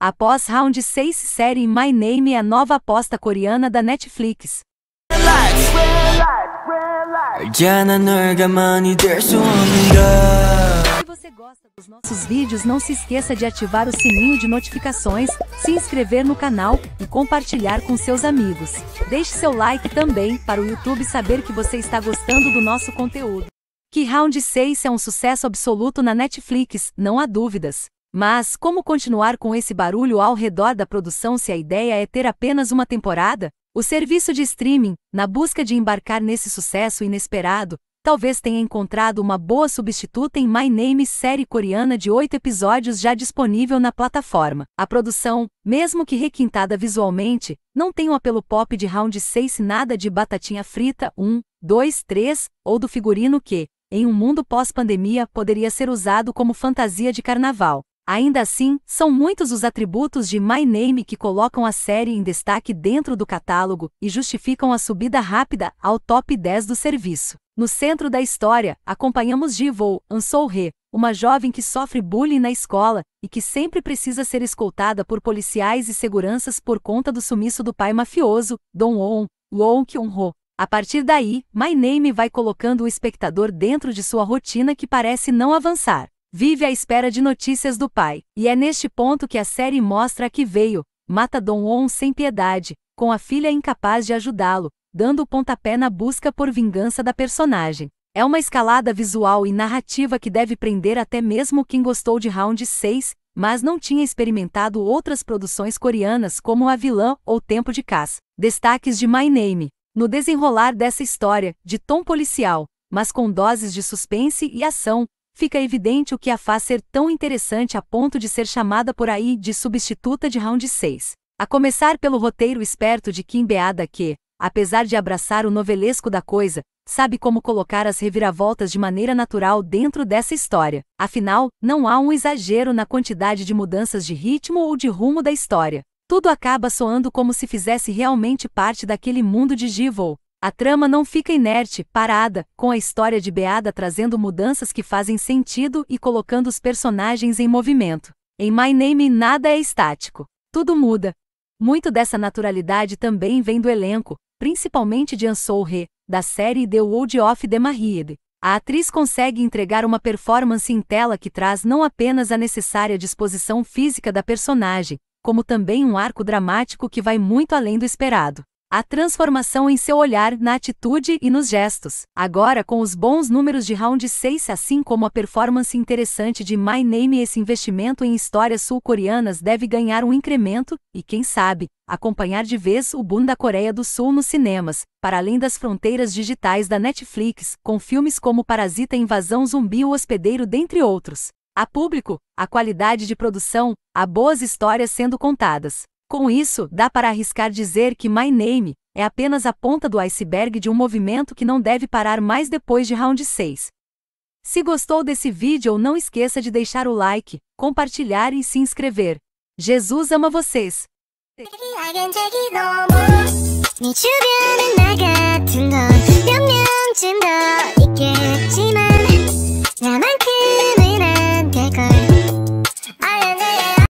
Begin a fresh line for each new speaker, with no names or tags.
Após Round 6 série My Name é a nova aposta coreana da Netflix. Se você gosta dos nossos vídeos, não se esqueça de ativar o sininho de notificações, se inscrever no canal e compartilhar com seus amigos. Deixe seu like também para o YouTube saber que você está gostando do nosso conteúdo. Que Round 6 é um sucesso absoluto na Netflix, não há dúvidas. Mas como continuar com esse barulho ao redor da produção se a ideia é ter apenas uma temporada? O serviço de streaming, na busca de embarcar nesse sucesso inesperado, talvez tenha encontrado uma boa substituta em My Name, série coreana de oito episódios já disponível na plataforma. A produção, mesmo que requintada visualmente, não tem o um apelo pop de Round 6 nada de batatinha frita 1, 2, 3 ou do figurino que, em um mundo pós-pandemia, poderia ser usado como fantasia de carnaval. Ainda assim, são muitos os atributos de My Name que colocam a série em destaque dentro do catálogo e justificam a subida rápida ao top 10 do serviço. No centro da história, acompanhamos Jivou He, uma jovem que sofre bullying na escola e que sempre precisa ser escoltada por policiais e seguranças por conta do sumiço do pai mafioso, Dong Won, Won Kyung-ho. A partir daí, My Name vai colocando o espectador dentro de sua rotina que parece não avançar. Vive à espera de notícias do pai, e é neste ponto que a série mostra que veio, mata Don Won sem piedade, com a filha incapaz de ajudá-lo, dando o pontapé na busca por vingança da personagem. É uma escalada visual e narrativa que deve prender até mesmo quem gostou de Round 6, mas não tinha experimentado outras produções coreanas como A Vilã ou Tempo de Caça. Destaques de My Name. No desenrolar dessa história, de tom policial, mas com doses de suspense e ação, fica evidente o que a faz ser tão interessante a ponto de ser chamada por aí de substituta de round 6. A começar pelo roteiro esperto de Kim Beada que, apesar de abraçar o novelesco da coisa, sabe como colocar as reviravoltas de maneira natural dentro dessa história. Afinal, não há um exagero na quantidade de mudanças de ritmo ou de rumo da história. Tudo acaba soando como se fizesse realmente parte daquele mundo de Givol, a trama não fica inerte, parada, com a história de Beada trazendo mudanças que fazem sentido e colocando os personagens em movimento. Em My Name nada é estático. Tudo muda. Muito dessa naturalidade também vem do elenco, principalmente de Ansou He, da série The World of the Married. A atriz consegue entregar uma performance em tela que traz não apenas a necessária disposição física da personagem, como também um arco dramático que vai muito além do esperado. A transformação em seu olhar, na atitude e nos gestos. Agora, com os bons números de round 6, assim como a performance interessante de My Name, esse investimento em histórias sul-coreanas deve ganhar um incremento e, quem sabe, acompanhar de vez o boom da Coreia do Sul nos cinemas, para além das fronteiras digitais da Netflix, com filmes como Parasita, Invasão Zumbi ou Hospedeiro, dentre outros. A público, a qualidade de produção, há boas histórias sendo contadas. Com isso, dá para arriscar dizer que My Name é apenas a ponta do iceberg de um movimento que não deve parar mais depois de round 6. Se gostou desse vídeo, não esqueça de deixar o like, compartilhar e se inscrever. Jesus ama vocês!